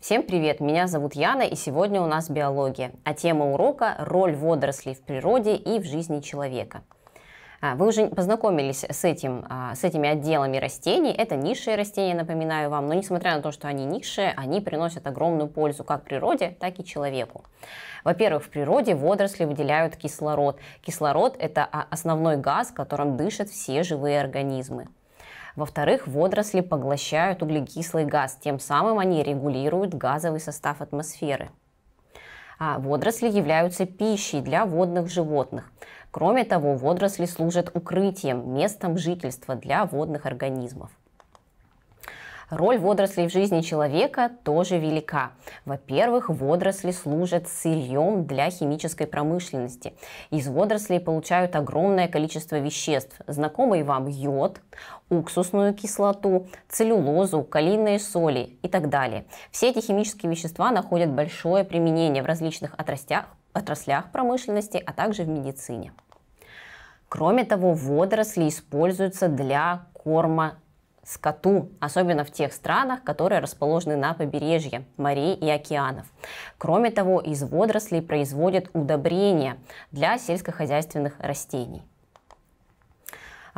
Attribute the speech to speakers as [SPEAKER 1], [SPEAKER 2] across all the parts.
[SPEAKER 1] Всем привет, меня зовут Яна и сегодня у нас биология, а тема урока – роль водорослей в природе и в жизни человека. А, вы уже познакомились с, этим, а, с этими отделами растений. Это низшие растения, напоминаю вам. Но несмотря на то, что они низшие, они приносят огромную пользу как природе, так и человеку. Во-первых, в природе водоросли выделяют кислород. Кислород – это а, основной газ, которым дышат все живые организмы. Во-вторых, водоросли поглощают углекислый газ, тем самым они регулируют газовый состав атмосферы. А водоросли являются пищей для водных животных. Кроме того, водоросли служат укрытием, местом жительства для водных организмов. Роль водорослей в жизни человека тоже велика. Во-первых, водоросли служат сырьем для химической промышленности. Из водорослей получают огромное количество веществ. Знакомый вам йод, уксусную кислоту, целлюлозу, калийные соли и так далее. Все эти химические вещества находят большое применение в различных отрастях, отраслях промышленности, а также в медицине. Кроме того, водоросли используются для корма скоту, особенно в тех странах, которые расположены на побережье морей и океанов. Кроме того, из водорослей производят удобрения для сельскохозяйственных растений.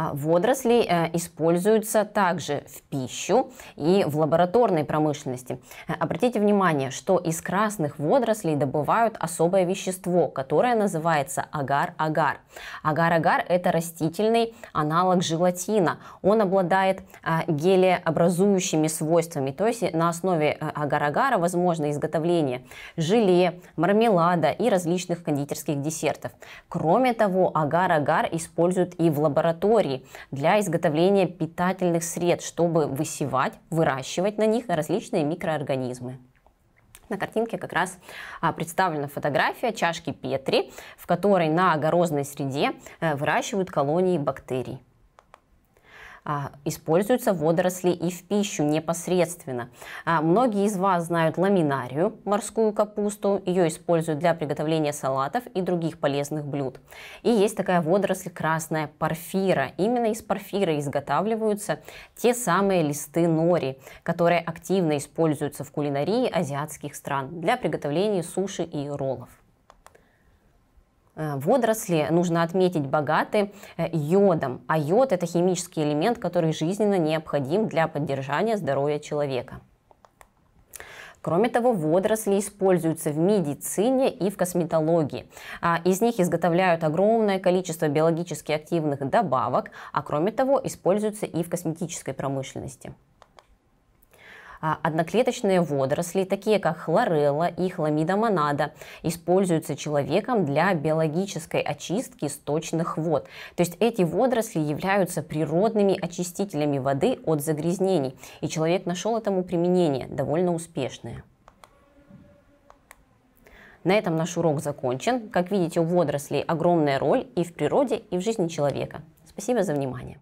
[SPEAKER 1] А водоросли э, используются также в пищу и в лабораторной промышленности. Э, обратите внимание, что из красных водорослей добывают особое вещество, которое называется агар-агар. Агар-агар – это растительный аналог желатина. Он обладает э, гелеобразующими свойствами, то есть на основе агар-агара возможно изготовление желе, мармелада и различных кондитерских десертов. Кроме того, агар-агар используют и в лаборатории, бактерий для изготовления питательных сред, чтобы высевать, выращивать на них различные микроорганизмы. На картинке как раз а, представлена фотография чашки Петри, в которой на огорозной среде э, выращивают колонии бактерий. А, используются водоросли и в пищу непосредственно. А, многие из вас знают ламинарию, морскую капусту. Ее используют для приготовления салатов и других полезных блюд. И есть такая водоросль красная парфира, Именно из парфира изготавливаются те самые листы нори, которые активно используются в кулинарии азиатских стран для приготовления суши и роллов. Э, водоросли, нужно отметить, богаты э, йодом, а йод – это химический элемент, который жизненно необходим для поддержания здоровья человека. Кроме того, водоросли используются в медицине и в косметологии. А, из них изготовляют огромное количество биологически активных добавок, а кроме того, используются и в косметической промышленности. А, одноклеточные водоросли, такие как хлорелла и хламидомонада, используются человеком для биологической очистки сточных вод. То есть эти водоросли являются природными очистителями воды от загрязнений, и человек нашел этому применение довольно успешное. На этом наш урок закончен. Как видите, у водорослей огромная роль и в природе, и в жизни человека. Спасибо за внимание.